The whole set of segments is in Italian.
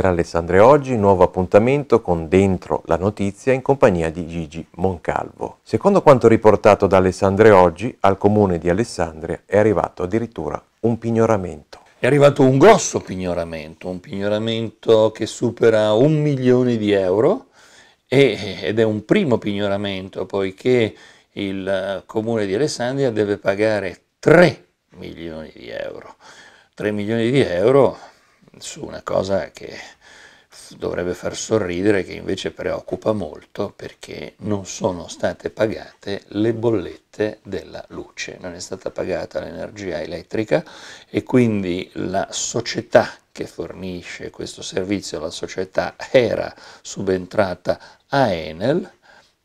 per Alessandre Oggi, nuovo appuntamento con Dentro la notizia in compagnia di Gigi Moncalvo. Secondo quanto riportato da Alessandre Oggi, al comune di Alessandria è arrivato addirittura un pignoramento. È arrivato un grosso pignoramento, un pignoramento che supera un milione di euro e, ed è un primo pignoramento poiché il comune di Alessandria deve pagare 3 milioni di euro. 3 milioni di euro su una cosa che dovrebbe far sorridere che invece preoccupa molto perché non sono state pagate le bollette della luce, non è stata pagata l'energia elettrica e quindi la società che fornisce questo servizio, la società era subentrata a Enel,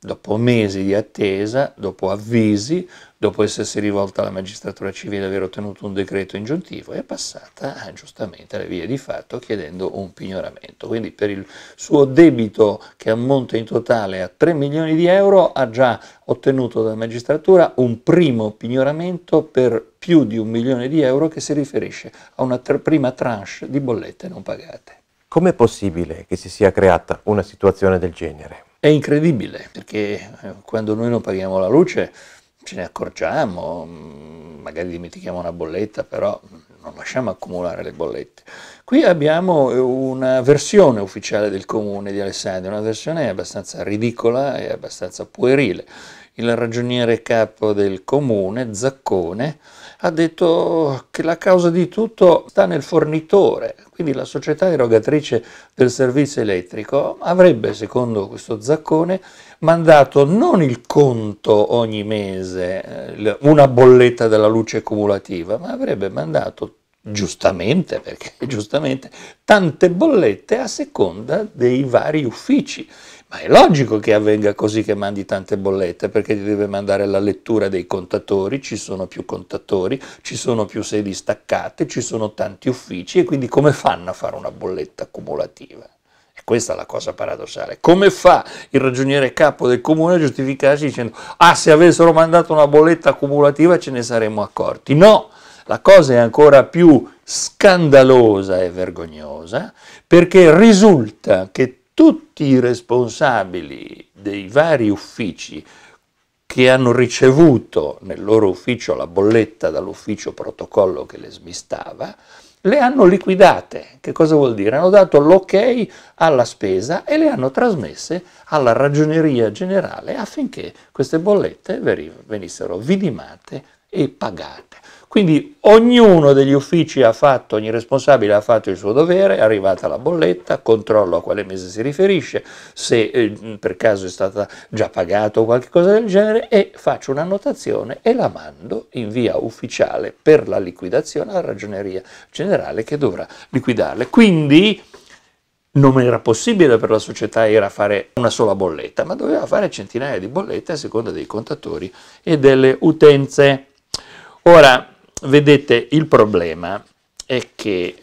dopo mesi di attesa, dopo avvisi, dopo essersi rivolta alla magistratura civile e aver ottenuto un decreto ingiuntivo, è passata eh, giustamente alle vie di fatto chiedendo un pignoramento. Quindi per il suo debito che ammonta in totale a 3 milioni di euro ha già ottenuto dalla magistratura un primo pignoramento per più di un milione di euro che si riferisce a una tr prima tranche di bollette non pagate. Com'è possibile che si sia creata una situazione del genere? È incredibile perché eh, quando noi non paghiamo la luce ce ne accorgiamo, mm, magari dimentichiamo una bolletta, però mm, non lasciamo accumulare le bollette. Qui abbiamo eh, una versione ufficiale del comune di Alessandria, una versione abbastanza ridicola e abbastanza puerile. Il ragioniere capo del comune, Zaccone, ha detto che la causa di tutto sta nel fornitore, quindi la società erogatrice del servizio elettrico avrebbe, secondo questo Zaccone, mandato non il conto ogni mese, eh, una bolletta della luce cumulativa, ma avrebbe mandato giustamente, perché giustamente, tante bollette a seconda dei vari uffici. Ma è logico che avvenga così che mandi tante bollette, perché ti deve mandare la lettura dei contatori, ci sono più contatori, ci sono più sedi staccate, ci sono tanti uffici e quindi come fanno a fare una bolletta cumulativa? E questa è la cosa paradossale. Come fa il ragioniere capo del comune a giustificarsi dicendo ah se avessero mandato una bolletta cumulativa ce ne saremmo accorti? No! La cosa è ancora più scandalosa e vergognosa perché risulta che tutti i responsabili dei vari uffici che hanno ricevuto nel loro ufficio la bolletta dall'ufficio protocollo che le smistava, le hanno liquidate. Che cosa vuol dire? Hanno dato l'ok alla spesa e le hanno trasmesse alla ragioneria generale affinché queste bollette venissero vidimate e pagate. Quindi ognuno degli uffici ha fatto, ogni responsabile ha fatto il suo dovere, è arrivata la bolletta, controllo a quale mese si riferisce, se eh, per caso è stata già pagata o qualcosa del genere e faccio un'annotazione e la mando in via ufficiale per la liquidazione alla ragioneria generale che dovrà liquidarle. Quindi non era possibile per la società era fare una sola bolletta, ma doveva fare centinaia di bollette a seconda dei contatori e delle utenze. Ora, vedete, il problema è che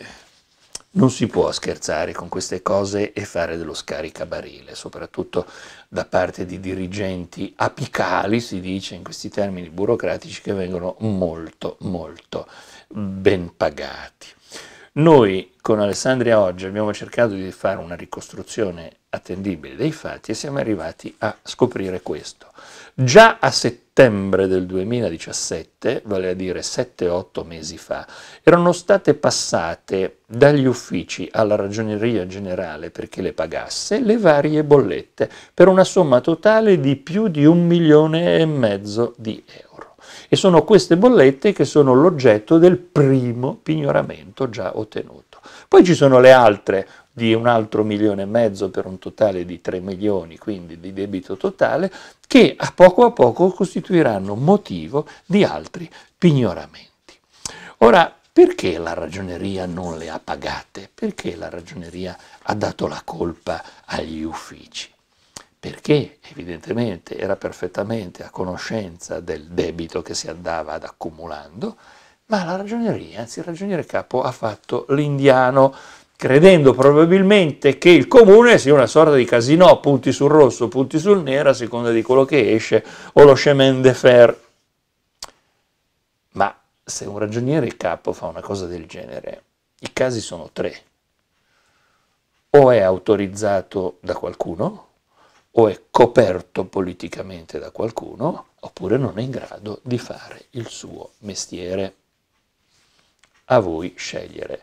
non si può scherzare con queste cose e fare dello scaricabarile, soprattutto da parte di dirigenti apicali, si dice in questi termini burocratici, che vengono molto, molto ben pagati. Noi con Alessandria oggi abbiamo cercato di fare una ricostruzione attendibile dei fatti e siamo arrivati a scoprire questo. Già a settembre del 2017, vale a dire 7-8 mesi fa, erano state passate dagli uffici alla ragioneria generale perché le pagasse le varie bollette per una somma totale di più di un milione e mezzo di euro e sono queste bollette che sono l'oggetto del primo pignoramento già ottenuto. Poi ci sono le altre di un altro milione e mezzo per un totale di 3 milioni, quindi di debito totale, che a poco a poco costituiranno motivo di altri pignoramenti. Ora, perché la ragioneria non le ha pagate? Perché la ragioneria ha dato la colpa agli uffici? perché evidentemente era perfettamente a conoscenza del debito che si andava ad accumulando, ma la ragioneria, anzi il ragioniere capo, ha fatto l'indiano, credendo probabilmente che il comune sia una sorta di casino, punti sul rosso, punti sul nero, a seconda di quello che esce, o lo chemin de fer. Ma se un ragioniere capo fa una cosa del genere, i casi sono tre. O è autorizzato da qualcuno, o è coperto politicamente da qualcuno, oppure non è in grado di fare il suo mestiere. A voi scegliere.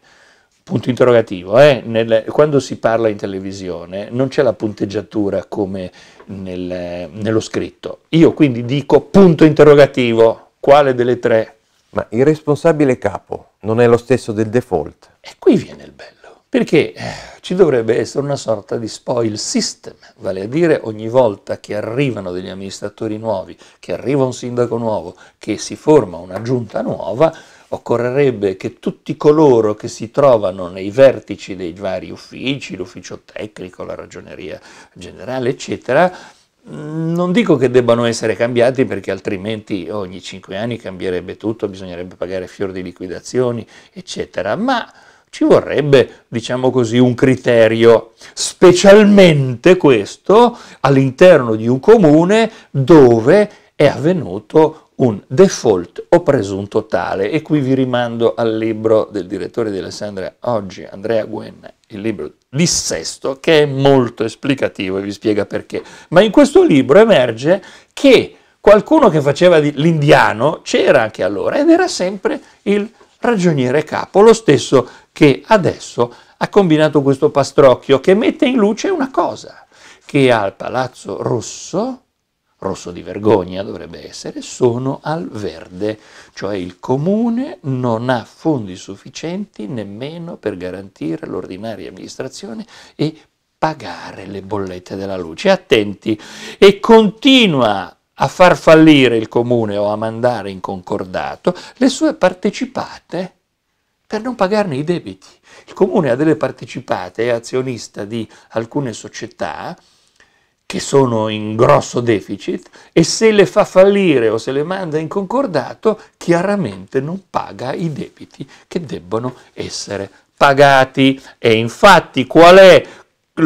Punto interrogativo, eh? Nel, quando si parla in televisione non c'è la punteggiatura come nel, nello scritto. Io quindi dico punto interrogativo, quale delle tre? Ma il responsabile capo non è lo stesso del default. E qui viene il bello. Perché eh, ci dovrebbe essere una sorta di spoil system, vale a dire ogni volta che arrivano degli amministratori nuovi, che arriva un sindaco nuovo, che si forma una giunta nuova, occorrerebbe che tutti coloro che si trovano nei vertici dei vari uffici, l'ufficio tecnico, la ragioneria generale, eccetera, mm, non dico che debbano essere cambiati perché altrimenti ogni cinque anni cambierebbe tutto, bisognerebbe pagare fior di liquidazioni, eccetera, ma ci vorrebbe, diciamo così, un criterio, specialmente questo all'interno di un comune dove è avvenuto un default o presunto tale. E qui vi rimando al libro del direttore di Alessandria oggi, Andrea Gwen, il libro Dissesto, che è molto esplicativo e vi spiega perché. Ma in questo libro emerge che qualcuno che faceva l'indiano c'era anche allora ed era sempre il ragioniere capo, lo stesso che adesso ha combinato questo pastrocchio che mette in luce una cosa, che al Palazzo Rosso, rosso di vergogna dovrebbe essere, sono al verde, cioè il comune non ha fondi sufficienti nemmeno per garantire l'ordinaria amministrazione e pagare le bollette della luce. Attenti, e continua a far fallire il comune o a mandare in concordato le sue partecipate per non pagarne i debiti. Il comune ha delle partecipate, è azionista di alcune società che sono in grosso deficit e se le fa fallire o se le manda in concordato, chiaramente non paga i debiti che debbono essere pagati. E infatti qual è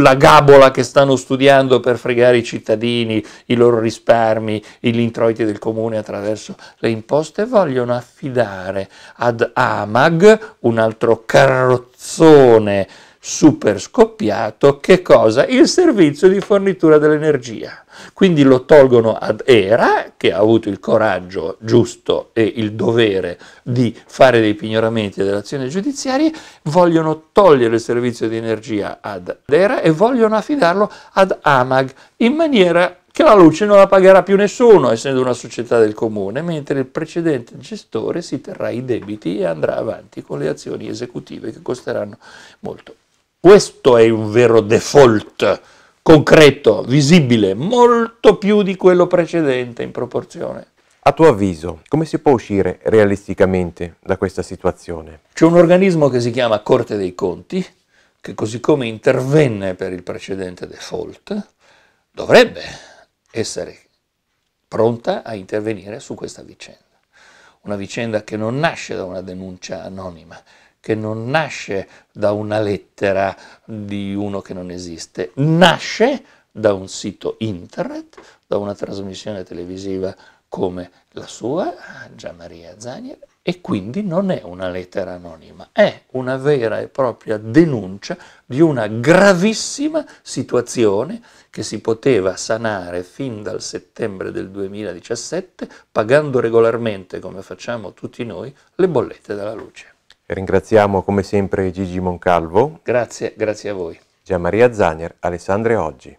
la gabola che stanno studiando per fregare i cittadini, i loro risparmi, gli introiti del comune attraverso le imposte, vogliono affidare ad Amag, un altro carrozzone super scoppiato che cosa? Il servizio di fornitura dell'energia. Quindi lo tolgono ad Era, che ha avuto il coraggio giusto e il dovere di fare dei pignoramenti e delle azioni giudiziarie, vogliono togliere il servizio di energia ad Era e vogliono affidarlo ad Amag in maniera che la luce non la pagherà più nessuno, essendo una società del comune, mentre il precedente gestore si terrà i debiti e andrà avanti con le azioni esecutive che costeranno molto questo è un vero default concreto, visibile, molto più di quello precedente in proporzione. A tuo avviso, come si può uscire realisticamente da questa situazione? C'è un organismo che si chiama Corte dei Conti, che così come intervenne per il precedente default, dovrebbe essere pronta a intervenire su questa vicenda. Una vicenda che non nasce da una denuncia anonima, che non nasce da una lettera di uno che non esiste, nasce da un sito internet, da una trasmissione televisiva come la sua, Gian Maria Zanier, e quindi non è una lettera anonima, è una vera e propria denuncia di una gravissima situazione che si poteva sanare fin dal settembre del 2017 pagando regolarmente, come facciamo tutti noi, le bollette della luce. Ringraziamo come sempre Gigi Moncalvo. Grazie, grazie a voi. Gian Maria Zanier, Alessandro Oggi.